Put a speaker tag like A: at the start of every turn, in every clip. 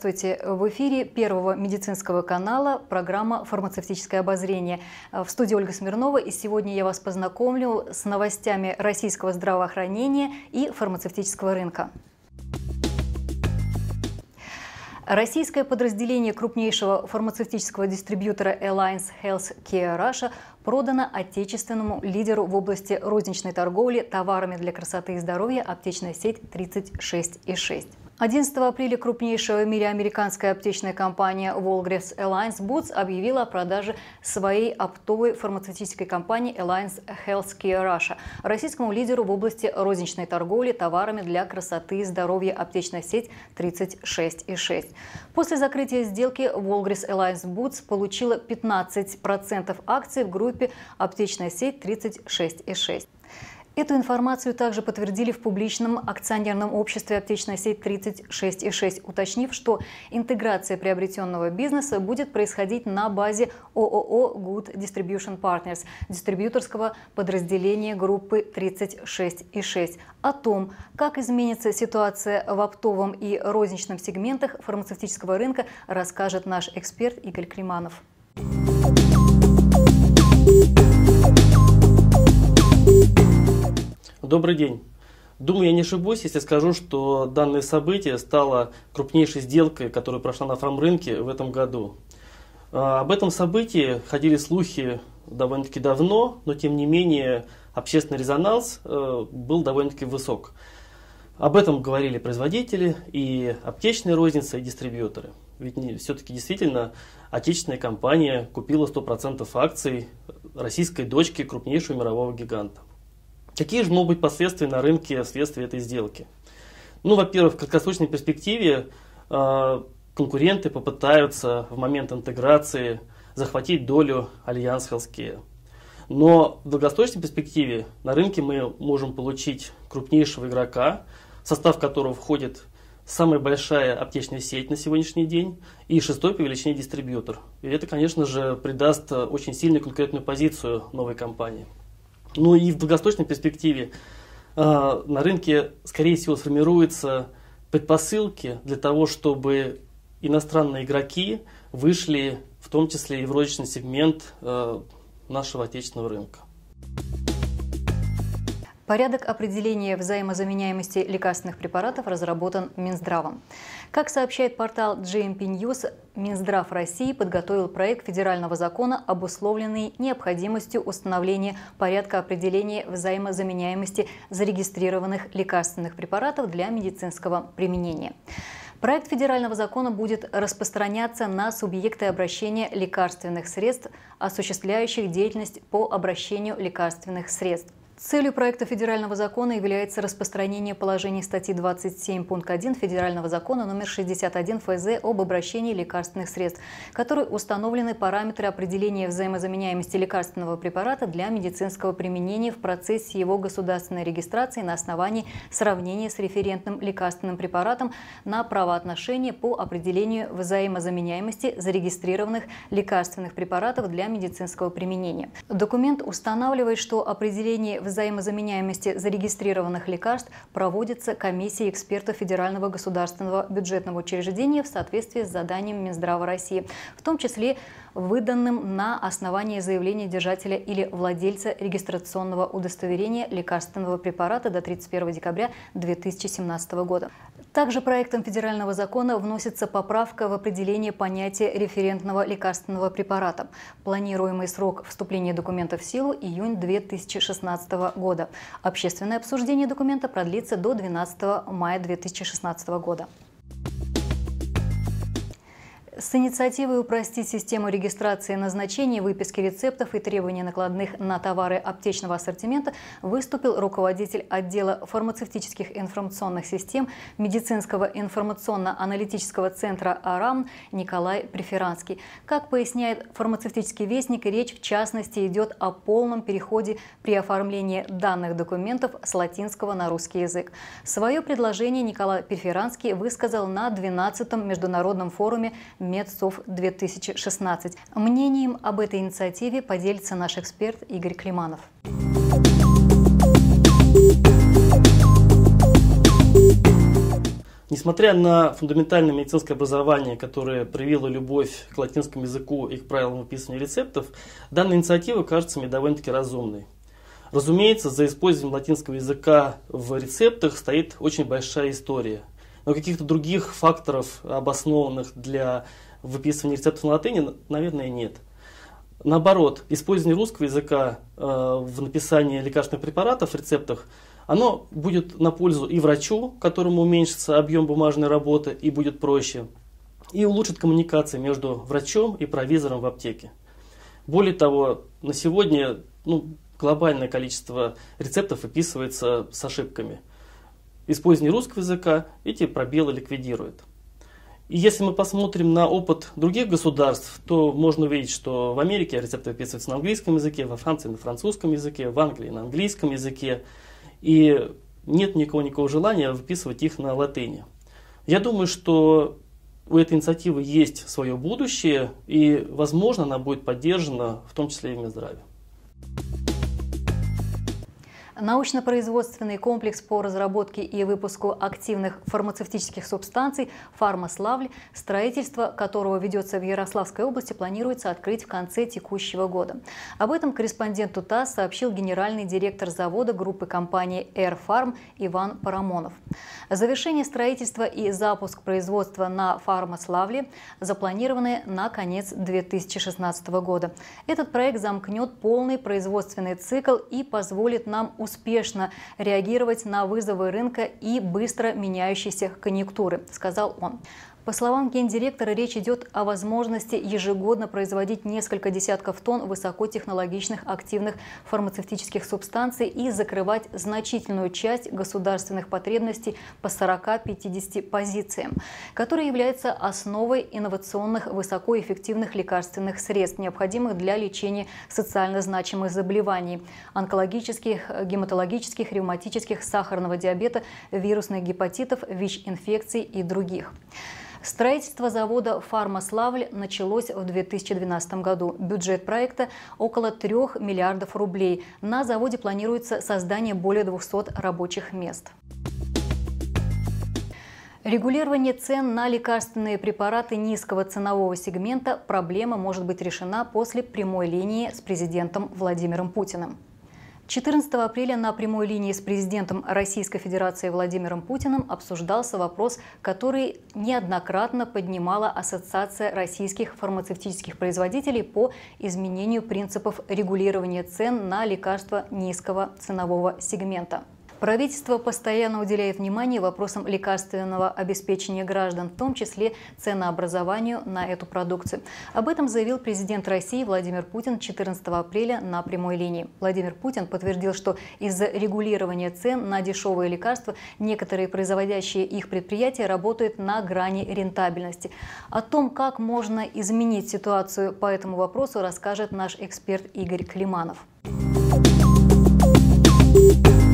A: Здравствуйте! В эфире Первого медицинского канала программа «Фармацевтическое обозрение». Э, в студии Ольга Смирнова, и сегодня я вас познакомлю с новостями российского здравоохранения и фармацевтического рынка. Российское подразделение крупнейшего фармацевтического дистрибьютора Alliance Care Russia продано отечественному лидеру в области розничной торговли товарами для красоты и здоровья аптечная сеть 36,6. 11 апреля крупнейшая в мире американская аптечная компания Walgreens Alliance Boots объявила о продаже своей оптовой фармацевтической компании Alliance Healthcare Russia российскому лидеру в области розничной торговли товарами для красоты и здоровья аптечная сеть 36,6. После закрытия сделки Walgreens Alliance Boots получила 15% акций в группе аптечная сеть 36,6. Эту информацию также подтвердили в публичном акционерном обществе «Аптечная сеть 36,6», уточнив, что интеграция приобретенного бизнеса будет происходить на базе ООО «Good Distribution Partners» дистрибьюторского подразделения группы 36,6. О том, как изменится ситуация в оптовом и розничном сегментах фармацевтического рынка, расскажет наш эксперт Игорь Климанов. Thank you
B: Добрый день. Думаю, я не ошибусь, если скажу, что данное событие стало крупнейшей сделкой, которая прошла на рынке в этом году. А, об этом событии ходили слухи довольно-таки давно, но тем не менее общественный резонанс э, был довольно-таки высок. Об этом говорили производители и аптечные розницы, и дистрибьюторы. Ведь все-таки действительно отечественная компания купила 100% акций российской дочки крупнейшего мирового гиганта. Какие же могут быть последствия на рынке вследствие этой сделки? Ну, во-первых, в краткосрочной перспективе э, конкуренты попытаются в момент интеграции захватить долю Альянс Healthcare. Но в долгосрочной перспективе на рынке мы можем получить крупнейшего игрока, в состав которого входит самая большая аптечная сеть на сегодняшний день и шестой по величине дистрибьютор. И это, конечно же, придаст очень сильную конкретную позицию новой компании. Ну и в долгосрочной перспективе э, на рынке, скорее всего, сформируются предпосылки для того, чтобы иностранные игроки вышли в том числе и в розничный сегмент э, нашего отечественного рынка.
A: Порядок определения взаимозаменяемости лекарственных препаратов разработан Минздравом. Как сообщает портал GMP News, Минздрав России подготовил проект федерального закона, обусловленный необходимостью установления порядка определения взаимозаменяемости зарегистрированных лекарственных препаратов для медицинского применения. Проект федерального закона будет распространяться на субъекты обращения лекарственных средств, осуществляющих деятельность по обращению лекарственных средств. Целью проекта федерального закона является распространение положений статьи 27 пункт 1 федерального закона номер 61 ФЗ об обращении лекарственных средств, которой установлены параметры определения взаимозаменяемости лекарственного препарата для медицинского применения в процессе его государственной регистрации на основании сравнения с референтным лекарственным препаратом на правоотношения по определению взаимозаменяемости зарегистрированных лекарственных препаратов для медицинского применения. Документ устанавливает, что определение взаимозаменяемости зарегистрированных лекарств проводится комиссией экспертов Федерального государственного бюджетного учреждения в соответствии с заданием Минздрава России, в том числе выданным на основании заявления держателя или владельца регистрационного удостоверения лекарственного препарата до 31 декабря 2017 года. Также проектом федерального закона вносится поправка в определение понятия референтного лекарственного препарата. Планируемый срок вступления документа в силу – июнь 2016 года. Общественное обсуждение документа продлится до 12 мая 2016 года. С инициативой упростить систему регистрации назначений, выписки рецептов и требований накладных на товары аптечного ассортимента выступил руководитель отдела фармацевтических информационных систем Медицинского информационно-аналитического центра АРАМ Николай Преферанский. Как поясняет фармацевтический вестник, речь в частности идет о полном переходе при оформлении данных документов с латинского на русский язык. Свое предложение Николай Преферанский высказал на 12-м международном форуме Медсов 2016. Мнением об этой инициативе поделится наш эксперт Игорь Климанов.
B: Несмотря на фундаментальное медицинское образование, которое привило любовь к латинскому языку и к правилам описания рецептов, данная инициатива кажется мне довольно-таки разумной. Разумеется, за использованием латинского языка в рецептах стоит очень большая история – но каких-то других факторов, обоснованных для выписывания рецептов на латыни, наверное, нет. Наоборот, использование русского языка э, в написании лекарственных препаратов в рецептах, оно будет на пользу и врачу, которому уменьшится объем бумажной работы и будет проще, и улучшит коммуникации между врачом и провизором в аптеке. Более того, на сегодня ну, глобальное количество рецептов выписывается с ошибками – использования русского языка эти пробелы ликвидирует. И если мы посмотрим на опыт других государств, то можно увидеть, что в Америке рецепты описываются на английском языке, во Франции на французском языке, в Англии на английском языке. И нет никого никакого желания выписывать их на латыни. Я думаю, что у этой инициативы есть свое будущее, и, возможно, она будет поддержана в том числе и в Минздраве.
A: Научно-производственный комплекс по разработке и выпуску активных фармацевтических субстанций «Фармаславль», строительство которого ведется в Ярославской области, планируется открыть в конце текущего года. Об этом корреспонденту ТАСС сообщил генеральный директор завода группы компании «Эрфарм» Иван Парамонов. Завершение строительства и запуск производства на «Фармаславле» запланированы на конец 2016 года. Этот проект замкнет полный производственный цикл и позволит нам установить успешно реагировать на вызовы рынка и быстро меняющиеся конъюнктуры, сказал он. По словам гендиректора, речь идет о возможности ежегодно производить несколько десятков тонн высокотехнологичных активных фармацевтических субстанций и закрывать значительную часть государственных потребностей по 40-50 позициям, которые являются основой инновационных высокоэффективных лекарственных средств, необходимых для лечения социально значимых заболеваний – онкологических, гематологических, ревматических, сахарного диабета, вирусных гепатитов, ВИЧ-инфекций и других. Строительство завода «Фармаславль» началось в 2012 году. Бюджет проекта около 3 миллиардов рублей. На заводе планируется создание более 200 рабочих мест. Регулирование цен на лекарственные препараты низкого ценового сегмента проблема может быть решена после прямой линии с президентом Владимиром Путиным. 14 апреля на прямой линии с президентом Российской Федерации Владимиром Путиным обсуждался вопрос, который неоднократно поднимала Ассоциация российских фармацевтических производителей по изменению принципов регулирования цен на лекарства низкого ценового сегмента. Правительство постоянно уделяет внимание вопросам лекарственного обеспечения граждан, в том числе ценообразованию на эту продукцию. Об этом заявил президент России Владимир Путин 14 апреля на прямой линии. Владимир Путин подтвердил, что из-за регулирования цен на дешевые лекарства некоторые производящие их предприятия работают на грани рентабельности. О том, как можно изменить ситуацию по этому вопросу, расскажет наш эксперт Игорь Климанов. Thank you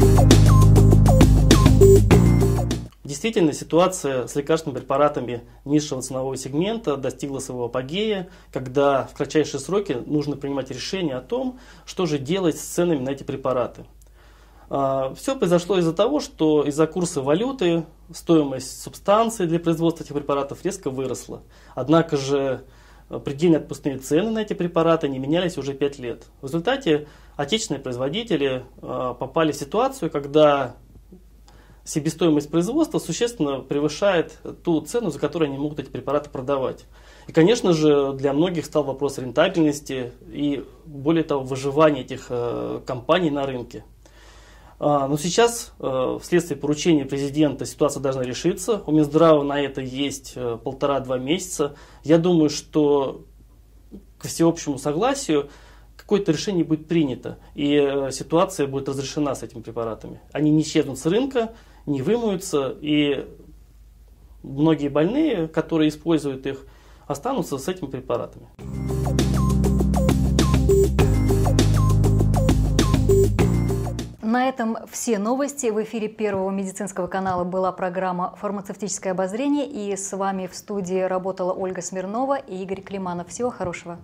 B: Действительно, ситуация с лекарственными препаратами низшего ценового сегмента достигла своего апогея, когда в кратчайшие сроки нужно принимать решение о том, что же делать с ценами на эти препараты. А, Все произошло из-за того, что из-за курса валюты стоимость субстанции для производства этих препаратов резко выросла. Однако же э, предельно отпускные цены на эти препараты не менялись уже 5 лет. В результате отечественные производители э, попали в ситуацию, когда себестоимость производства существенно превышает ту цену, за которую они могут эти препараты продавать. И, конечно же, для многих стал вопрос рентабельности и, более того, выживания этих э, компаний на рынке. А, но сейчас, э, вследствие поручения президента, ситуация должна решиться. У Минздрава на это есть э, полтора-два месяца. Я думаю, что к всеобщему согласию какое-то решение будет принято, и э, ситуация будет разрешена с этими препаратами. Они не исчезнут с рынка, не вымоются, и многие больные, которые используют их, останутся с этими препаратами.
A: На этом все новости. В эфире Первого медицинского канала была программа «Фармацевтическое обозрение». И с вами в студии работала Ольга Смирнова и Игорь Климанов. Всего хорошего.